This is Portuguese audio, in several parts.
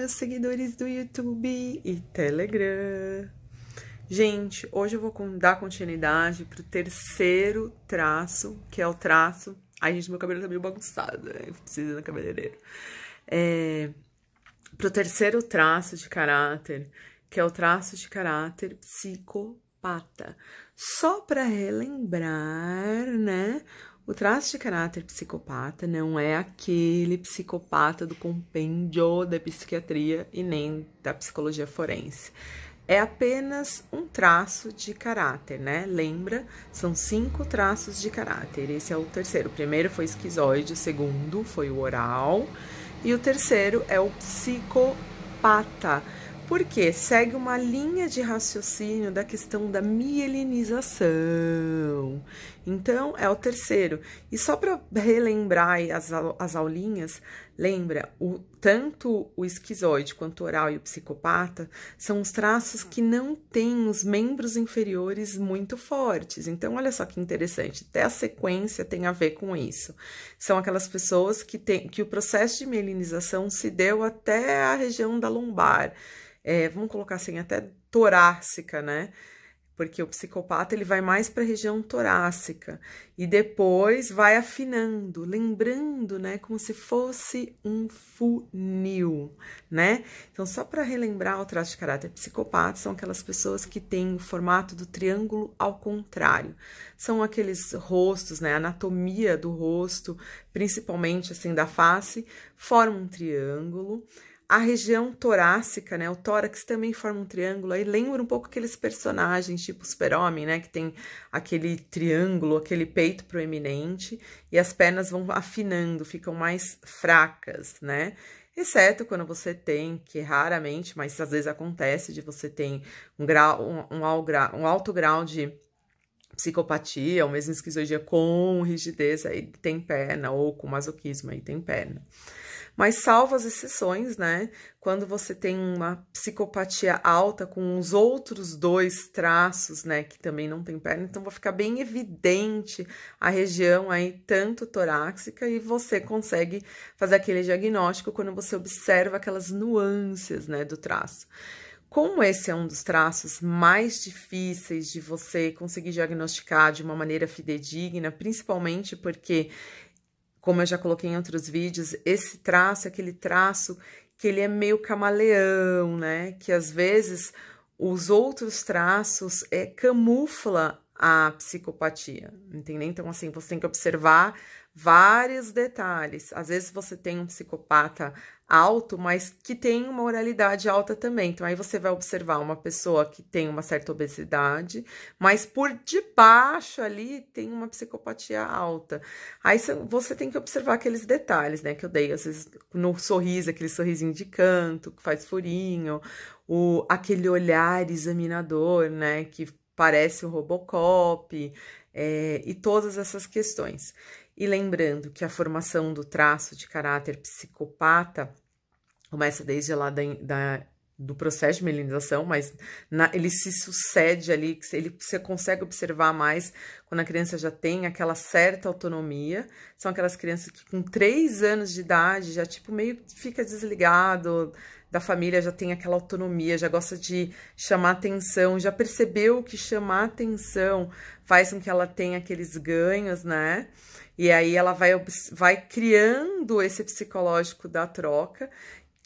meus seguidores do YouTube e Telegram. Gente, hoje eu vou dar continuidade pro terceiro traço, que é o traço. Ai, gente, meu cabelo tá meio bagunçado, né? eu preciso ir na cabeleireira. É... Pro terceiro traço de caráter, que é o traço de caráter psicopata. Só para relembrar, né? O traço de caráter psicopata não é aquele psicopata do compêndio da psiquiatria e nem da psicologia forense. É apenas um traço de caráter, né? Lembra? São cinco traços de caráter. Esse é o terceiro. O primeiro foi esquizoide, o segundo foi o oral e o terceiro é o psicopata porque segue uma linha de raciocínio da questão da mielinização. Então, é o terceiro. E só para relembrar as, as aulinhas, lembra, o, tanto o esquizoide quanto o oral e o psicopata são os traços que não têm os membros inferiores muito fortes. Então, olha só que interessante, até a sequência tem a ver com isso. São aquelas pessoas que, tem, que o processo de melinização se deu até a região da lombar. É, vamos colocar assim, até torácica, né? porque o psicopata ele vai mais para a região torácica e depois vai afinando, lembrando, né, como se fosse um funil, né? Então só para relembrar o traço de caráter psicopata são aquelas pessoas que têm o formato do triângulo ao contrário. São aqueles rostos, né, a anatomia do rosto, principalmente assim da face, forma um triângulo a região torácica, né, o tórax também forma um triângulo, aí lembra um pouco aqueles personagens, tipo super-homem, né, que tem aquele triângulo, aquele peito proeminente, e as pernas vão afinando, ficam mais fracas, né? Exceto quando você tem, que raramente, mas às vezes acontece, de você tem um, grau, um, um alto grau de psicopatia ou mesmo esquizoidia com rigidez, aí tem perna, ou com masoquismo, aí tem perna. Mas salvo as exceções, né? Quando você tem uma psicopatia alta com os outros dois traços, né, que também não tem perna, então vai ficar bem evidente a região aí tanto torácica e você consegue fazer aquele diagnóstico quando você observa aquelas nuances, né, do traço. Como esse é um dos traços mais difíceis de você conseguir diagnosticar de uma maneira fidedigna, principalmente porque como eu já coloquei em outros vídeos, esse traço, aquele traço que ele é meio camaleão, né? Que às vezes os outros traços é, camufla a psicopatia, entendeu? Então, assim, você tem que observar vários detalhes. Às vezes você tem um psicopata alto, mas que tem uma oralidade alta também. Então, aí você vai observar uma pessoa que tem uma certa obesidade, mas por debaixo ali tem uma psicopatia alta. Aí você tem que observar aqueles detalhes, né? Que eu dei, às vezes, no sorriso, aquele sorrisinho de canto, que faz furinho, o, aquele olhar examinador, né? Que parece o Robocop, é, e todas essas questões. E lembrando que a formação do traço de caráter psicopata começa desde lá da, da, do processo de melinização, mas na, ele se sucede ali, ele, você consegue observar mais quando a criança já tem aquela certa autonomia. São aquelas crianças que com três anos de idade já, tipo, meio fica desligado da família, já tem aquela autonomia, já gosta de chamar atenção, já percebeu que chamar atenção faz com que ela tenha aqueles ganhos, né? E aí ela vai, vai criando esse psicológico da troca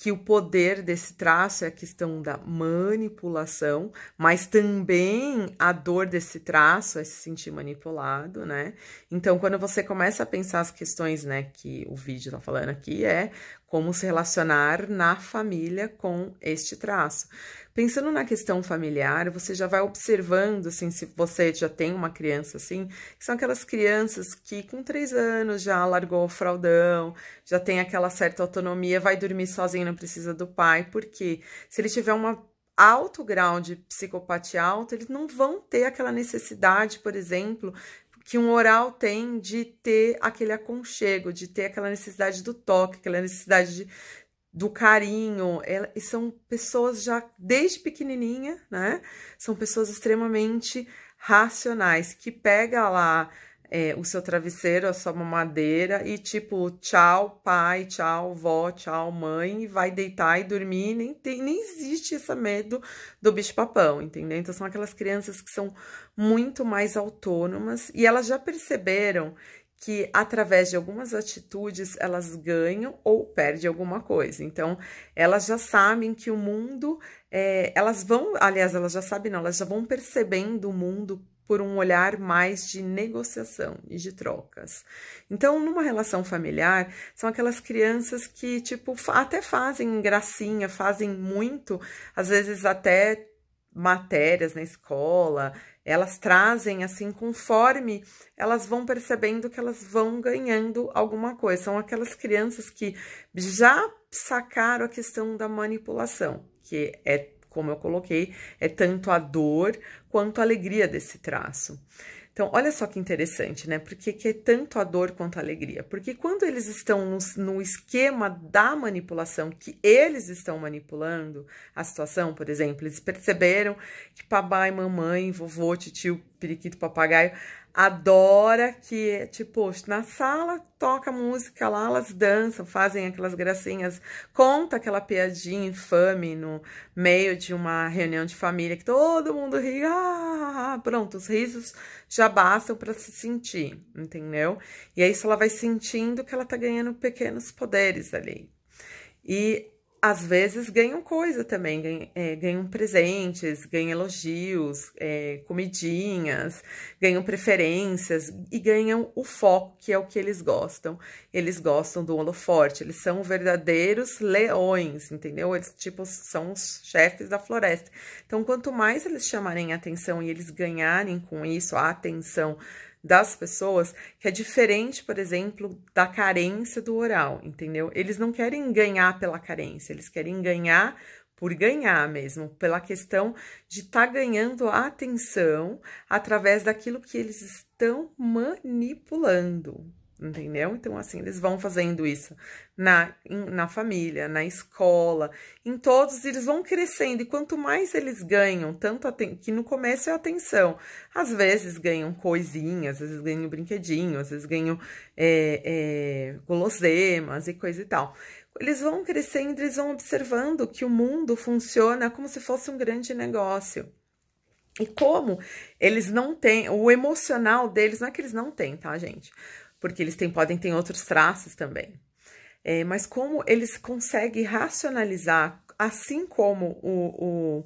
que o poder desse traço é a questão da manipulação, mas também a dor desse traço é se sentir manipulado, né? Então, quando você começa a pensar as questões, né, que o vídeo tá falando aqui, é como se relacionar na família com este traço. Pensando na questão familiar, você já vai observando, assim, se você já tem uma criança assim, que são aquelas crianças que com três anos já largou o fraldão, já tem aquela certa autonomia, vai dormir sozinho, não precisa do pai, porque se ele tiver uma alto grau de psicopatia alta, eles não vão ter aquela necessidade, por exemplo, que um oral tem de ter aquele aconchego, de ter aquela necessidade do toque, aquela necessidade de do carinho. É, e são pessoas já desde pequenininha, né? São pessoas extremamente racionais que pega lá é, o seu travesseiro, a sua mamadeira e tipo, tchau pai, tchau vó, tchau mãe, e vai deitar e dormir. Nem, tem, nem existe esse medo do bicho-papão, entendeu? Então são aquelas crianças que são muito mais autônomas e elas já perceberam que através de algumas atitudes elas ganham ou perdem alguma coisa. Então, elas já sabem que o mundo, é, elas vão, aliás, elas já sabem, não, elas já vão percebendo o mundo por um olhar mais de negociação e de trocas. Então, numa relação familiar, são aquelas crianças que, tipo, até fazem gracinha, fazem muito, às vezes até matérias na escola, elas trazem assim conforme elas vão percebendo que elas vão ganhando alguma coisa. São aquelas crianças que já sacaram a questão da manipulação, que é, como eu coloquei, é tanto a dor quanto a alegria desse traço. Então, olha só que interessante, né? Por que, que é tanto a dor quanto a alegria? Porque quando eles estão no, no esquema da manipulação, que eles estão manipulando a situação, por exemplo, eles perceberam que papai, mamãe, vovô, tio, periquito, papagaio adora que, tipo, na sala toca música lá, elas dançam, fazem aquelas gracinhas, conta aquela piadinha infame no meio de uma reunião de família que todo mundo ri. Ah, ah, ah, ah" pronto, os risos já bastam para se sentir, entendeu? E aí é isso ela vai sentindo que ela tá ganhando pequenos poderes ali. E às vezes ganham coisa também, ganham, é, ganham presentes, ganham elogios, é, comidinhas, ganham preferências e ganham o foco, que é o que eles gostam. Eles gostam do holoforte, eles são verdadeiros leões, entendeu? Eles, tipo, são os chefes da floresta. Então, quanto mais eles chamarem atenção e eles ganharem com isso a atenção das pessoas que é diferente, por exemplo, da carência do oral, entendeu? Eles não querem ganhar pela carência, eles querem ganhar por ganhar mesmo, pela questão de estar tá ganhando a atenção através daquilo que eles estão manipulando entendeu? Então, assim, eles vão fazendo isso na, na família, na escola, em todos, eles vão crescendo. E quanto mais eles ganham, tanto que no começo é atenção. Às vezes ganham coisinhas, às vezes ganham brinquedinho, às vezes ganham é, é, e coisa e tal. Eles vão crescendo, eles vão observando que o mundo funciona como se fosse um grande negócio. E como eles não têm, o emocional deles, não é que eles não têm, tá, gente? porque eles têm, podem ter outros traços também. É, mas como eles conseguem racionalizar, assim como o, o,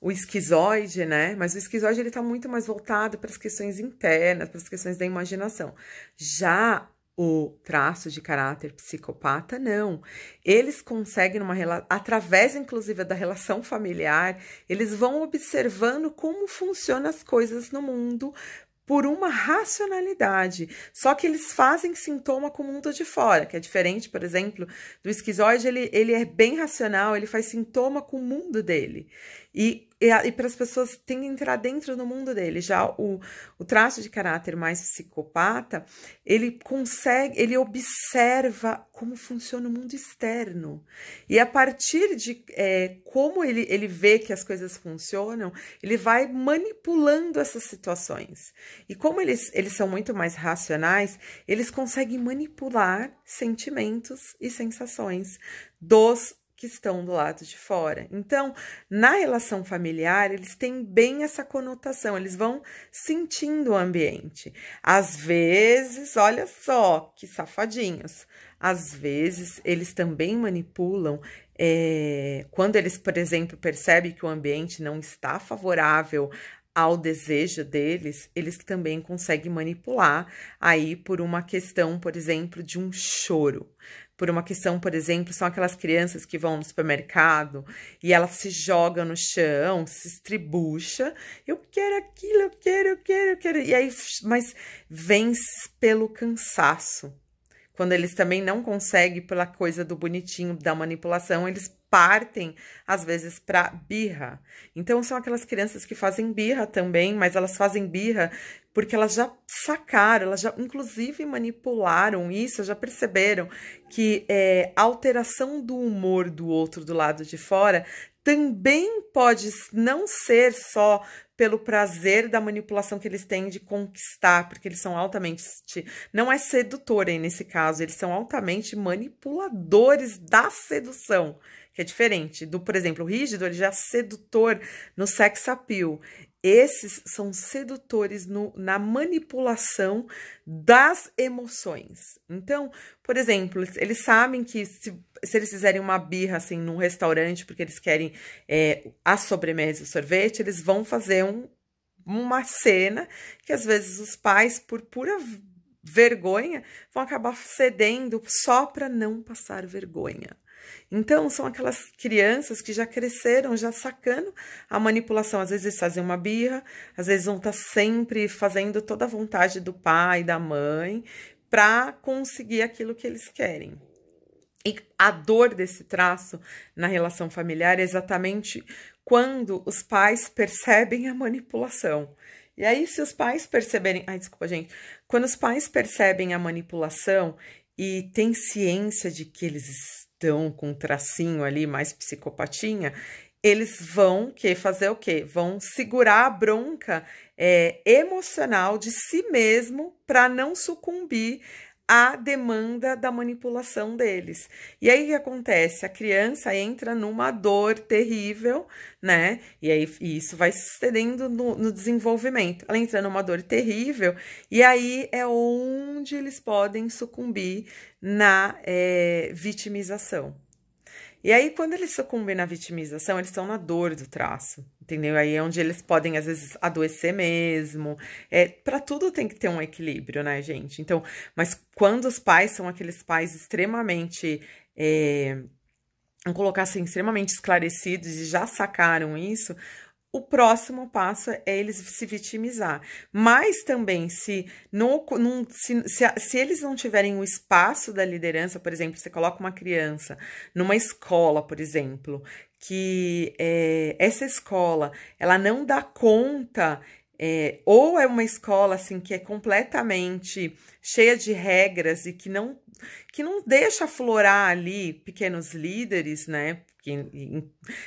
o esquizoide, né? Mas o esquizoide ele está muito mais voltado para as questões internas, para as questões da imaginação. Já o traço de caráter psicopata, não. Eles conseguem, através inclusive da relação familiar, eles vão observando como funcionam as coisas no mundo por uma racionalidade. Só que eles fazem sintoma com o mundo de fora, que é diferente, por exemplo, do esquizoide, ele, ele é bem racional, ele faz sintoma com o mundo dele. E e, e para as pessoas tem que entrar dentro do mundo dele. Já o, o traço de caráter mais psicopata, ele consegue, ele observa como funciona o mundo externo. E a partir de é, como ele, ele vê que as coisas funcionam, ele vai manipulando essas situações. E como eles, eles são muito mais racionais, eles conseguem manipular sentimentos e sensações dos que estão do lado de fora. Então, na relação familiar, eles têm bem essa conotação, eles vão sentindo o ambiente. Às vezes, olha só que safadinhos, às vezes eles também manipulam. É, quando eles, por exemplo, percebem que o ambiente não está favorável ao desejo deles, eles também conseguem manipular aí por uma questão, por exemplo, de um choro por uma questão, por exemplo, são aquelas crianças que vão no supermercado e ela se joga no chão, se estribucha, eu quero aquilo, eu quero, eu quero, eu quero, e aí, mas vence pelo cansaço. Quando eles também não conseguem pela coisa do bonitinho, da manipulação, eles partem às vezes para birra. Então são aquelas crianças que fazem birra também, mas elas fazem birra porque elas já sacaram, elas já inclusive manipularam isso, já perceberam que é, a alteração do humor do outro do lado de fora também pode não ser só pelo prazer da manipulação que eles têm de conquistar, porque eles são altamente. Não é sedutor aí nesse caso, eles são altamente manipuladores da sedução, que é diferente do, por exemplo, o rígido, ele já é sedutor no sex appeal. Esses são sedutores no, na manipulação das emoções. Então, por exemplo, eles sabem que se, se eles fizerem uma birra assim num restaurante porque eles querem é, a sobremesa e o sorvete, eles vão fazer um, uma cena que às vezes os pais, por pura vergonha, vão acabar cedendo só para não passar vergonha. Então, são aquelas crianças que já cresceram, já sacando a manipulação. Às vezes fazem uma birra, às vezes vão estar tá sempre fazendo toda a vontade do pai, da mãe, para conseguir aquilo que eles querem. E a dor desse traço na relação familiar é exatamente quando os pais percebem a manipulação. E aí, se os pais perceberem. Ai, desculpa, gente. Quando os pais percebem a manipulação e têm ciência de que eles estão com um tracinho ali mais psicopatinha, eles vão que fazer o quê? Vão segurar a bronca é, emocional de si mesmo para não sucumbir à demanda da manipulação deles. E aí o que acontece? A criança entra numa dor terrível, né? E aí e isso vai sucedendo no, no desenvolvimento. Ela entra numa dor terrível, e aí é onde eles podem sucumbir na é, vitimização. E aí, quando eles sucumbem na vitimização, eles estão na dor do traço, entendeu? Aí é onde eles podem, às vezes, adoecer mesmo. É, para tudo tem que ter um equilíbrio, né, gente? Então, mas quando os pais são aqueles pais extremamente. É, vamos colocar assim, extremamente esclarecidos e já sacaram isso, o próximo passo é eles se vitimizar. Mas também, se, se, se, se, eles não tiverem o espaço da liderança, por exemplo, você coloca uma criança numa escola, por exemplo, que é, essa escola ela não dá conta é, ou é uma escola assim que é completamente cheia de regras e que não que não deixa florar ali pequenos líderes, né? que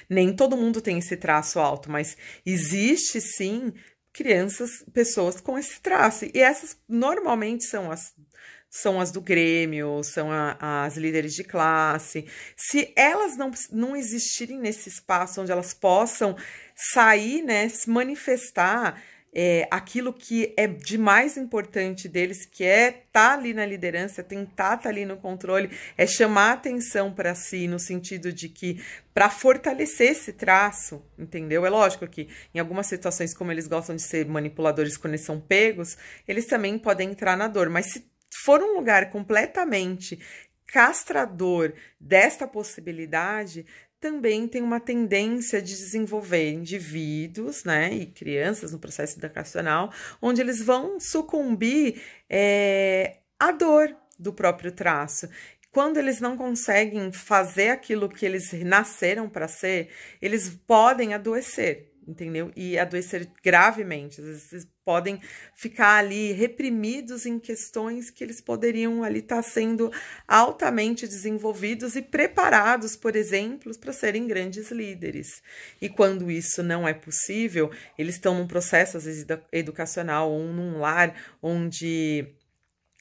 nem todo mundo tem esse traço alto, mas existe sim crianças, pessoas com esse traço. E essas normalmente são as são as do Grêmio, são a, as líderes de classe. Se elas não, não existirem nesse espaço onde elas possam sair, né, se manifestar, é, aquilo que é de mais importante deles, que é estar tá ali na liderança, tentar estar tá ali no controle, é chamar atenção para si, no sentido de que para fortalecer esse traço, entendeu? É lógico que em algumas situações, como eles gostam de ser manipuladores quando eles são pegos, eles também podem entrar na dor, mas se for um lugar completamente castrador desta possibilidade, também tem uma tendência de desenvolver indivíduos, né, e crianças no processo educacional, onde eles vão sucumbir é, à dor do próprio traço. Quando eles não conseguem fazer aquilo que eles nasceram para ser, eles podem adoecer entendeu? E adoecer gravemente. Às vezes eles podem ficar ali reprimidos em questões que eles poderiam ali estar tá sendo altamente desenvolvidos e preparados, por exemplo, para serem grandes líderes. E quando isso não é possível, eles estão num processo, às vezes, educacional ou num lar onde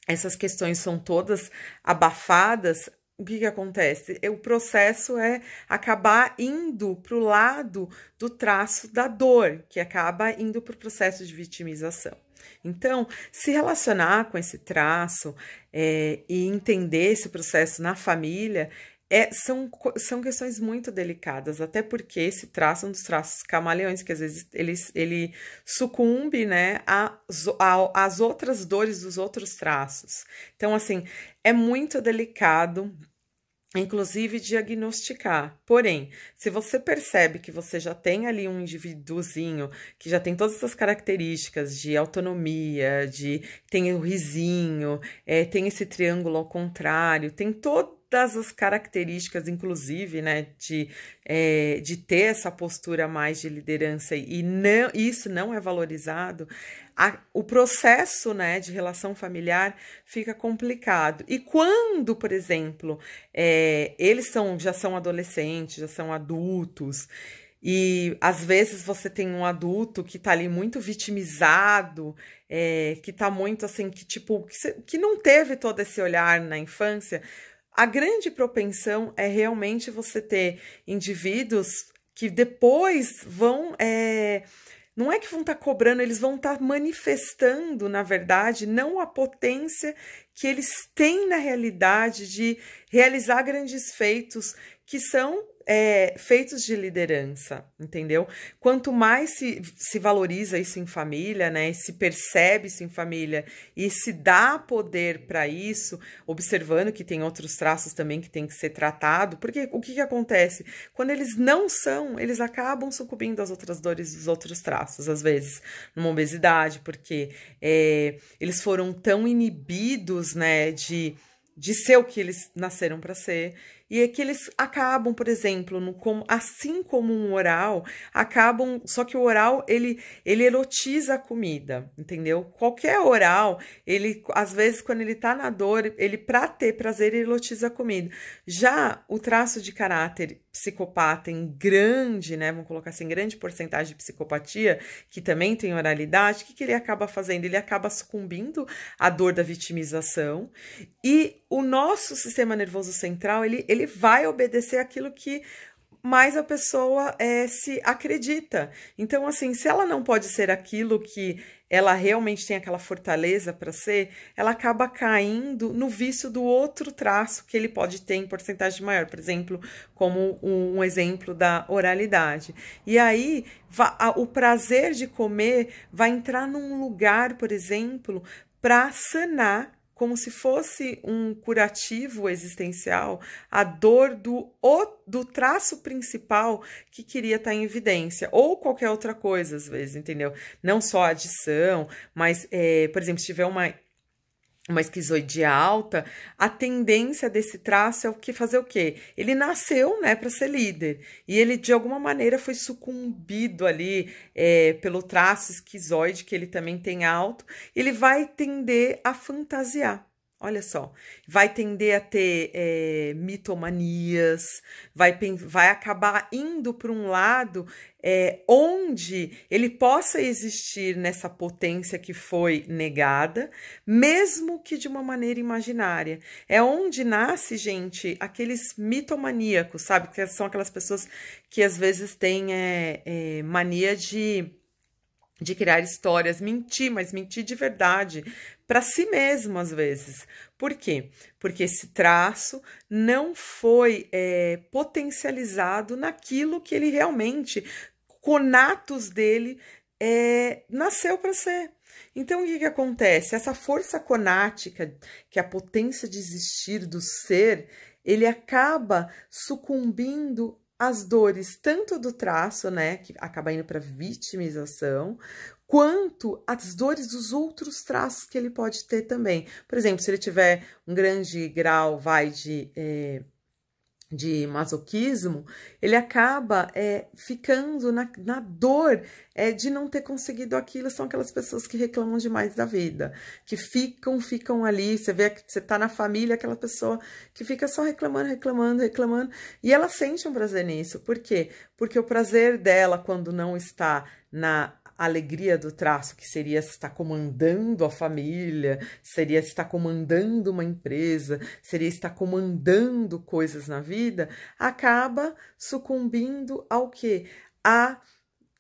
essas questões são todas abafadas, o que, que acontece? É, o processo é acabar indo para o lado do traço da dor, que acaba indo para o processo de vitimização. Então, se relacionar com esse traço é, e entender esse processo na família é, são, são questões muito delicadas, até porque esse traço é um dos traços camaleões, que às vezes ele, ele sucumbe né, a, às outras dores dos outros traços. Então, assim, é muito delicado, inclusive, diagnosticar. Porém, se você percebe que você já tem ali um indivíduozinho que já tem todas essas características de autonomia, de tem o risinho, é, tem esse triângulo ao contrário, tem todo todas as características, inclusive, né, de, é, de ter essa postura mais de liderança e não, isso não é valorizado, a, o processo né, de relação familiar fica complicado. E quando, por exemplo, é, eles são, já são adolescentes, já são adultos, e às vezes você tem um adulto que tá ali muito vitimizado, é, que tá muito assim, que tipo, que, que não teve todo esse olhar na infância, a grande propensão é realmente você ter indivíduos que depois vão. É, não é que vão estar tá cobrando, eles vão estar tá manifestando, na verdade, não a potência que eles têm na realidade de realizar grandes feitos, que são é, feitos de liderança, entendeu? Quanto mais se, se valoriza isso em família, né? Se percebe isso em família e se dá poder para isso, observando que tem outros traços também que tem que ser tratado, porque o que, que acontece? Quando eles não são, eles acabam sucumbindo às outras dores dos outros traços, às vezes, numa obesidade, porque é, eles foram tão inibidos, né, de, de ser o que eles nasceram para ser e é que eles acabam, por exemplo, no, como, assim como um oral, acabam. Só que o oral ele, ele erotiza a comida, entendeu? Qualquer oral, ele às vezes, quando ele tá na dor, ele, pra ter prazer, ele erotiza a comida. Já o traço de caráter psicopata em grande, né? Vamos colocar assim, grande porcentagem de psicopatia, que também tem oralidade, o que, que ele acaba fazendo? Ele acaba sucumbindo à dor da vitimização. E o nosso sistema nervoso central, ele ele vai obedecer aquilo que mais a pessoa é, se acredita. Então, assim, se ela não pode ser aquilo que ela realmente tem aquela fortaleza para ser, ela acaba caindo no vício do outro traço que ele pode ter em porcentagem maior, por exemplo, como um, um exemplo da oralidade. E aí o prazer de comer vai entrar num lugar, por exemplo, para sanar como se fosse um curativo existencial, a dor do, do traço principal que queria estar tá em evidência, ou qualquer outra coisa, às vezes, entendeu? Não só a adição, mas, é, por exemplo, se tiver uma uma esquizoidia alta, a tendência desse traço é o que fazer o quê? Ele nasceu, né, para ser líder e ele de alguma maneira foi sucumbido ali é, pelo traço esquizoide que ele também tem alto. Ele vai tender a fantasiar. Olha só, vai tender a ter é, mitomanias, vai, vai acabar indo para um lado é, onde ele possa existir nessa potência que foi negada, mesmo que de uma maneira imaginária. É onde nasce, gente, aqueles mitomaníacos, sabe? Que são aquelas pessoas que às vezes têm é, mania de de criar histórias, mentir, mas mentir de verdade para si mesmo às vezes. Por quê? Porque esse traço não foi é, potencializado naquilo que ele realmente, conatos dele, é, nasceu para ser. Então, o que, que acontece? Essa força conática, que é a potência de existir do ser, ele acaba sucumbindo as dores tanto do traço, né, que acaba indo para vitimização, quanto as dores dos outros traços que ele pode ter também. Por exemplo, se ele tiver um grande grau, vai de eh, de masoquismo, ele acaba é, ficando na, na dor é, de não ter conseguido aquilo. São aquelas pessoas que reclamam demais da vida, que ficam, ficam ali. Você vê que você tá na família, aquela pessoa que fica só reclamando, reclamando, reclamando. E ela sente um prazer nisso. Por quê? Porque o prazer dela, quando não está na a alegria do traço, que seria estar comandando a família, seria estar comandando uma empresa, seria estar comandando coisas na vida, acaba sucumbindo ao que? A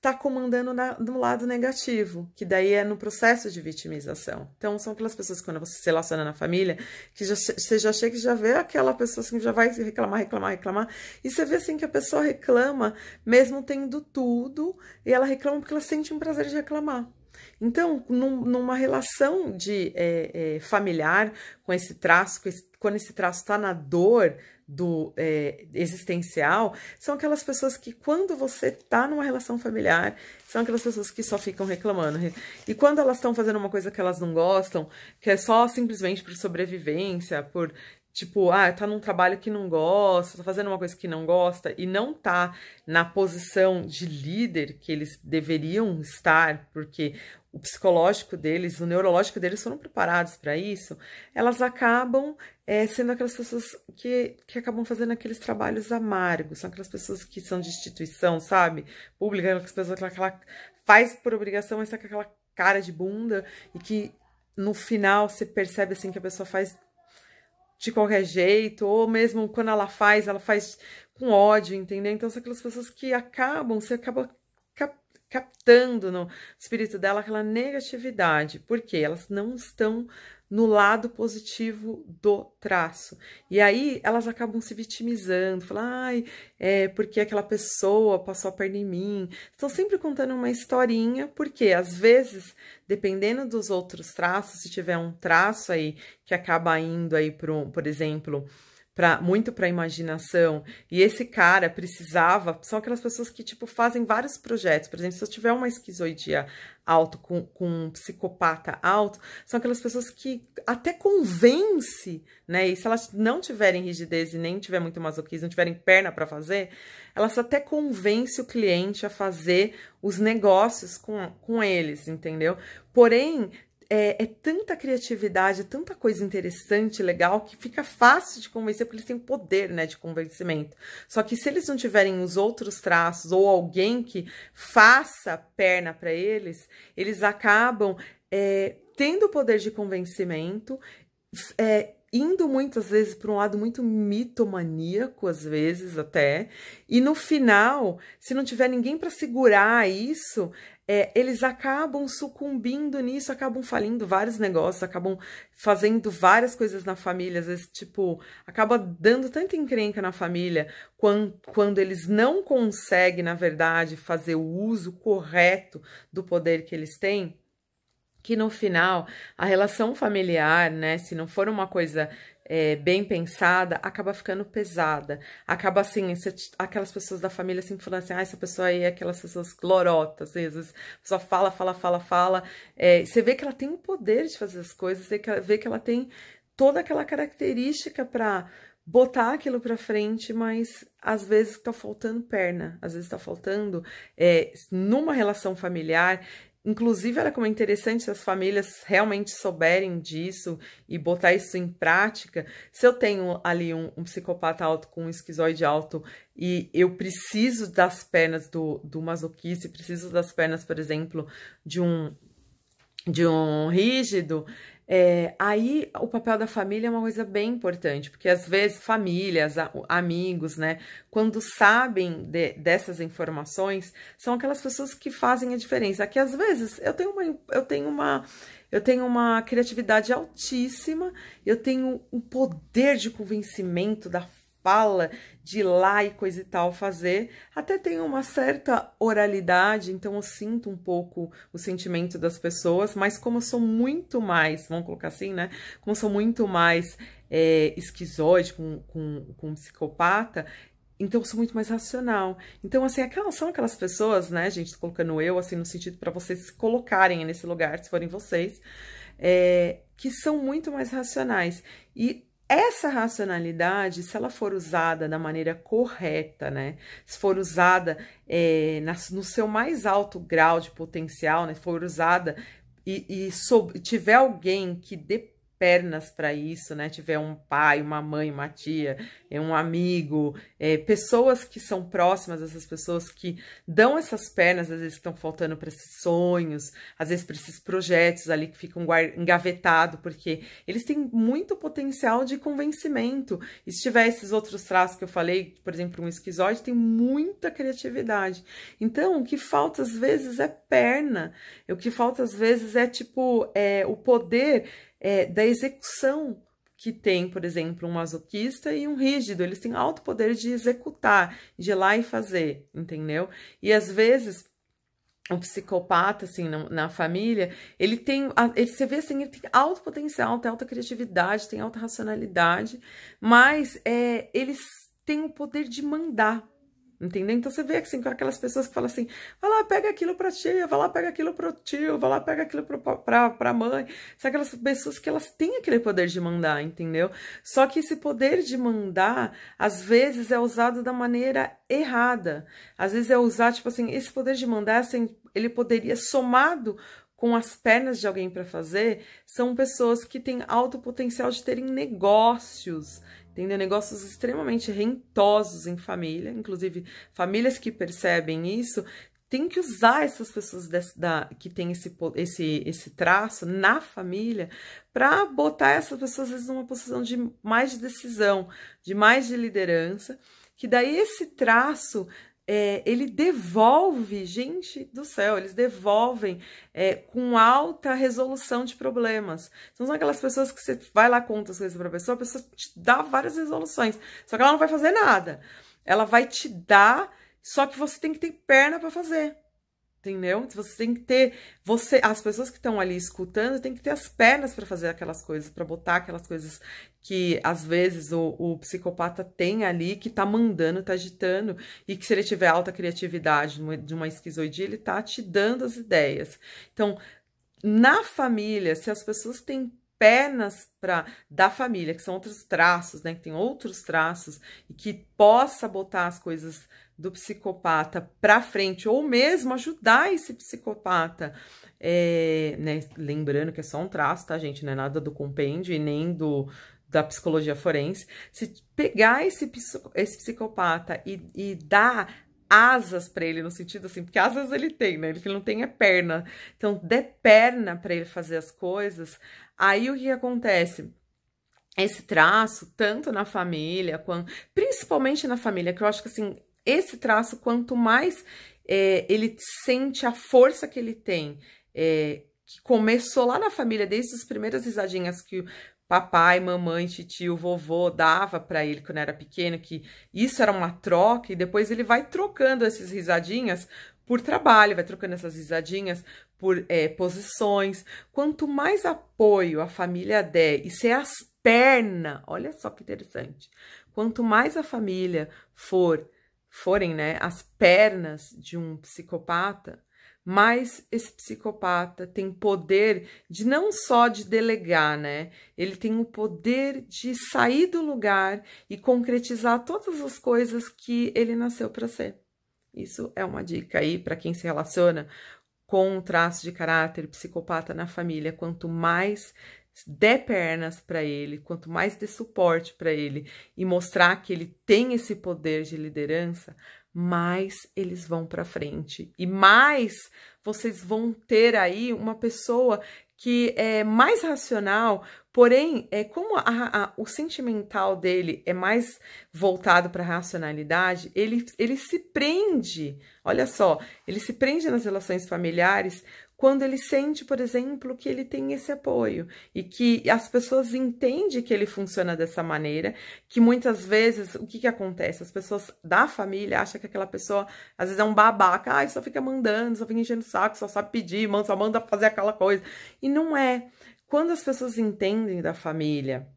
está comandando na, do lado negativo, que daí é no processo de vitimização. Então, são aquelas pessoas que quando você se relaciona na família, que já, você já chega e já vê aquela pessoa assim, já vai reclamar, reclamar, reclamar, e você vê assim que a pessoa reclama, mesmo tendo tudo, e ela reclama porque ela sente um prazer de reclamar. Então, num, numa relação de é, é, familiar com esse traço, com esse, quando esse traço está na dor do é, existencial, são aquelas pessoas que, quando você está numa relação familiar, são aquelas pessoas que só ficam reclamando. E quando elas estão fazendo uma coisa que elas não gostam, que é só simplesmente por sobrevivência, por Tipo, ah, tá num trabalho que não gosta, tá fazendo uma coisa que não gosta e não tá na posição de líder que eles deveriam estar, porque o psicológico deles, o neurológico deles foram preparados para isso, elas acabam é, sendo aquelas pessoas que, que acabam fazendo aqueles trabalhos amargos, são aquelas pessoas que são de instituição, sabe? Pública, aquelas pessoas que ela faz por obrigação, mas tá com aquela cara de bunda e que no final você percebe assim que a pessoa faz de qualquer jeito, ou mesmo quando ela faz, ela faz com ódio, entendeu? Então são aquelas pessoas que acabam, você acaba captando no espírito dela aquela negatividade, porque elas não estão no lado positivo do traço. E aí elas acabam se vitimizando, falando, ai, é porque aquela pessoa passou a perna em mim. Estão sempre contando uma historinha, porque às vezes, dependendo dos outros traços, se tiver um traço aí que acaba indo aí, pro, por exemplo, pra, muito para a imaginação, e esse cara precisava, são aquelas pessoas que tipo fazem vários projetos, por exemplo, se eu tiver uma esquizoidia alto com, com um psicopata alto, são aquelas pessoas que até convence, né? E se elas não tiverem rigidez e nem tiver muito masoquismo, não tiverem perna para fazer, elas até convence o cliente a fazer os negócios com, com eles, entendeu? Porém, é, é, tanta criatividade, tanta coisa interessante, legal, que fica fácil de convencer, porque eles têm o poder, né, de convencimento. Só que se eles não tiverem os outros traços ou alguém que faça perna para eles, eles acabam é, tendo o poder de convencimento, é, indo muitas vezes para um lado muito mitomaníaco, às vezes até, e no final, se não tiver ninguém para segurar isso, é, eles acabam sucumbindo nisso, acabam falindo vários negócios, acabam fazendo várias coisas na família, às vezes, tipo, acaba dando tanta encrenca na família quando, quando eles não conseguem, na verdade, fazer o uso correto do poder que eles têm que no final a relação familiar, né, se não for uma coisa é, bem pensada, acaba ficando pesada. Acaba assim, aquelas pessoas da família sempre assim, falando assim, ah, essa pessoa aí é aquelas pessoas glorotas, às vezes a pessoa fala, fala, fala, fala. É, você vê que ela tem o poder de fazer as coisas, você vê que ela tem toda aquela característica para botar aquilo para frente, mas às vezes tá faltando perna, às vezes tá faltando é, numa relação familiar Inclusive, olha como é interessante se as famílias realmente souberem disso e botar isso em prática. Se eu tenho ali um, um psicopata alto com um esquizoide alto e eu preciso das pernas do, do masoquista, preciso das pernas, por exemplo, de um de um rígido, é, aí o papel da família é uma coisa bem importante, porque às vezes famílias, amigos, né, quando sabem de, dessas informações, são aquelas pessoas que fazem a diferença. Que às vezes eu tenho uma, eu tenho uma, eu tenho uma criatividade altíssima, eu tenho um poder de convencimento da fala, de lá e coisa e tal fazer, até tem uma certa oralidade, então eu sinto um pouco o sentimento das pessoas, mas como eu sou muito mais, vamos colocar assim, né? Como eu sou muito mais é, esquizoide com, com, com um psicopata, então eu sou muito mais racional. Então, assim, aquelas, são aquelas pessoas, né, gente, tô colocando eu, assim, no sentido para vocês se colocarem nesse lugar, se forem vocês, é, que são muito mais racionais. E essa racionalidade, se ela for usada da maneira correta, né? Se for usada é, na, no seu mais alto grau de potencial, né? For usada e, e tiver alguém que dê pernas para isso, né? Tiver um pai, uma mãe, uma tia, é um amigo, é, pessoas que são próximas dessas pessoas que dão essas pernas, às vezes estão faltando para esses sonhos, às vezes para esses projetos ali que ficam engavetados, porque eles têm muito potencial de convencimento. E se tiver esses outros traços que eu falei, por exemplo, um esquizóide tem muita criatividade. Então, o que falta às vezes é perna, o que falta às vezes é tipo é, o poder é, da execução que tem, por exemplo, um masoquista e um rígido. Eles têm alto poder de executar, de ir lá e fazer, entendeu? E às vezes o psicopata, assim, na, na família, ele tem, ele, você vê assim, ele tem alto potencial, tem alta criatividade, tem alta racionalidade, mas é, eles têm o poder de mandar, Entendeu? Então você vê assim, com aquelas pessoas que falam assim: vai lá, pega aquilo pra tia, vai lá, pega aquilo pro tio, vai lá, pega aquilo pro, pra, pra mãe. São aquelas pessoas que elas têm aquele poder de mandar, entendeu? Só que esse poder de mandar, às vezes, é usado da maneira errada. Às vezes é usado, tipo assim, esse poder de mandar, assim, ele poderia somado com as pernas de alguém para fazer, são pessoas que têm alto potencial de terem negócios, tendo negócios extremamente rentosos em família, inclusive famílias que percebem isso tem que usar essas pessoas da, que tem esse, esse, esse traço na família para botar essas pessoas vezes, numa posição de mais de decisão, de mais de liderança, que daí esse traço é, ele devolve, gente do céu, eles devolvem é, com alta resolução de problemas. Então, são aquelas pessoas que você vai lá, conta as coisas pra pessoa, a pessoa te dá várias resoluções, só que ela não vai fazer nada. Ela vai te dar, só que você tem que ter perna para fazer entendeu? Então, você tem que ter, você, as pessoas que estão ali escutando, tem que ter as pernas para fazer aquelas coisas, para botar aquelas coisas que às vezes o, o, psicopata tem ali, que tá mandando, tá agitando, e que se ele tiver alta criatividade de uma esquizoidia, ele tá te dando as ideias. Então, na família, se as pessoas têm pernas para da família, que são outros traços, né, que tem outros traços e que possa botar as coisas do psicopata para frente, ou mesmo ajudar esse psicopata. É, né, lembrando que é só um traço, tá, gente? Não é nada do compêndio e nem do, da psicologia forense. Se pegar esse, esse psicopata e, e dar asas para ele, no sentido assim, porque asas ele tem, né? Ele que não tem é perna. Então, dê perna para ele fazer as coisas. Aí o que acontece? Esse traço, tanto na família, principalmente na família, que eu acho que assim, esse traço, quanto mais é, ele sente a força que ele tem, é, que começou lá na família, desde as primeiras risadinhas que o papai, mamãe, tio, vovô dava para ele quando era pequeno, que isso era uma troca, e depois ele vai trocando essas risadinhas por trabalho, vai trocando essas risadinhas por é, posições. Quanto mais apoio a família der, e ser as pernas, olha só que interessante. Quanto mais a família for forem né, as pernas de um psicopata, mais esse psicopata tem poder de não só de delegar, né? Ele tem o poder de sair do lugar e concretizar todas as coisas que ele nasceu para ser. Isso é uma dica aí para quem se relaciona com um traço de caráter psicopata na família. Quanto mais dê pernas para ele, quanto mais dê suporte para ele e mostrar que ele tem esse poder de liderança, mais eles vão para frente e mais vocês vão ter aí uma pessoa que é mais racional, porém, é como a, a, o sentimental dele é mais voltado para a racionalidade, ele, ele se prende, olha só, ele se prende nas relações familiares quando ele sente, por exemplo, que ele tem esse apoio e que as pessoas entendem que ele funciona dessa maneira, que muitas vezes o que, que acontece? As pessoas da família acham que aquela pessoa às vezes é um babaca, ah, só fica mandando, só fica enchendo o saco, só sabe pedir, só manda fazer aquela coisa. E não é. Quando as pessoas entendem da família,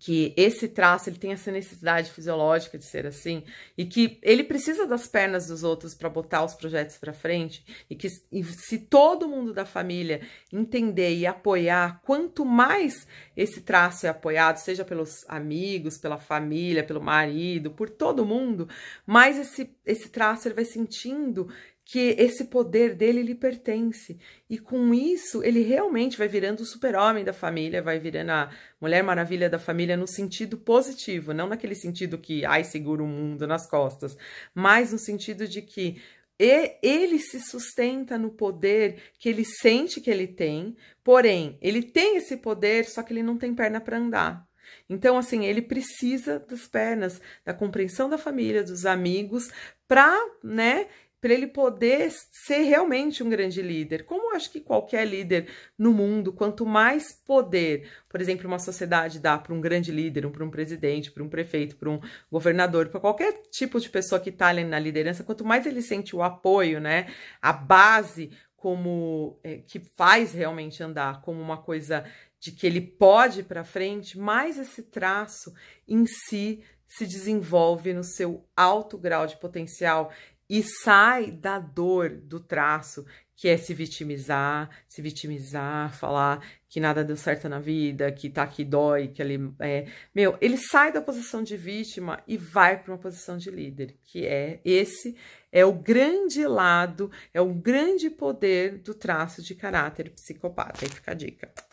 que esse traço ele tem essa necessidade fisiológica de ser assim e que ele precisa das pernas dos outros para botar os projetos para frente e que e se todo mundo da família entender e apoiar, quanto mais esse traço é apoiado, seja pelos amigos, pela família, pelo marido, por todo mundo, mais esse esse traço ele vai sentindo que esse poder dele lhe pertence. E com isso, ele realmente vai virando o super-homem da família, vai virando a Mulher Maravilha da família no sentido positivo, não naquele sentido que, ai, segura o mundo nas costas, mas no sentido de que ele se sustenta no poder que ele sente que ele tem, porém, ele tem esse poder, só que ele não tem perna para andar. Então, assim, ele precisa das pernas, da compreensão da família, dos amigos, para, né, para ele poder ser realmente um grande líder. Como eu acho que qualquer líder no mundo, quanto mais poder, por exemplo, uma sociedade dá para um grande líder, para um presidente, para um prefeito, para um governador, para qualquer tipo de pessoa que está ali na liderança, quanto mais ele sente o apoio, né, a base como é, que faz realmente andar, como uma coisa de que ele pode para frente, mais esse traço em si se desenvolve no seu alto grau de potencial e sai da dor do traço, que é se vitimizar, se vitimizar, falar que nada deu certo na vida, que tá aqui dói, que ele é, meu, ele sai da posição de vítima e vai para uma posição de líder, que é esse é o grande lado, é o grande poder do traço de caráter psicopata. Aí fica a dica.